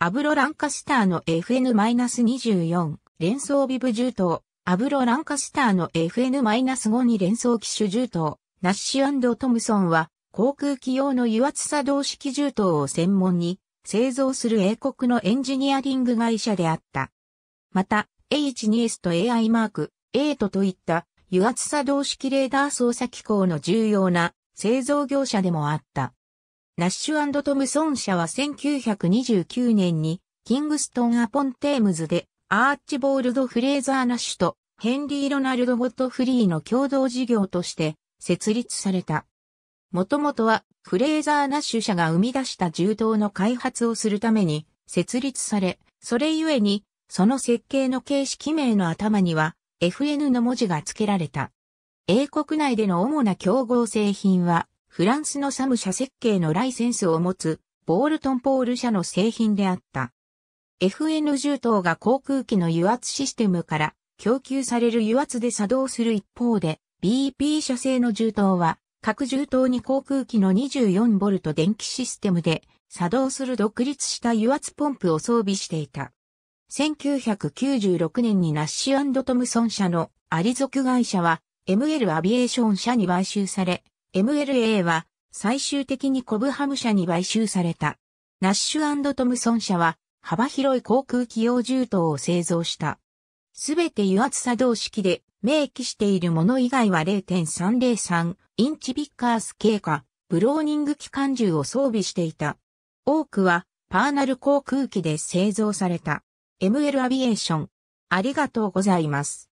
アブロ・ランカスターの FN-24 連装ビブ銃刀、アブロ・ランカスターの FN-5 に連装機種銃刀、ナッシュトムソンは航空機用の油圧作動式銃刀を専門に製造する英国のエンジニアリング会社であった。また、H2S と AI マーク、トといった油圧作動式レーダー操作機構の重要な製造業者でもあった。ナッシュトムソン社は1929年に、キングストン・アポン・テームズで、アーチボールド・フレーザー・ナッシュと、ヘンリー・ロナルド・ゴットフリーの共同事業として、設立された。もともとは、フレーザー・ナッシュ社が生み出した銃刀の開発をするために、設立され、それゆえに、その設計の形式名の頭には、FN の文字が付けられた。英国内での主な競合製品は、フランスのサム社設計のライセンスを持つ、ボールトンポール社の製品であった。FN10 等が航空機の油圧システムから供給される油圧で作動する一方で、BP 社製の銃刀は、各銃刀に航空機の 24V 電気システムで作動する独立した油圧ポンプを装備していた。1996年にナッシュトムソン社のアリ族会社は ML アビエーション社に買収され、MLA は最終的にコブハム社に買収された。ナッシュトムソン社は幅広い航空機用銃刀を製造した。すべて油圧作動式で明記しているもの以外は0.303インチビッカース経過、ブローニング機関銃を装備していた。多くはパーナル航空機で製造された。ML アビエーション。ありがとうございます。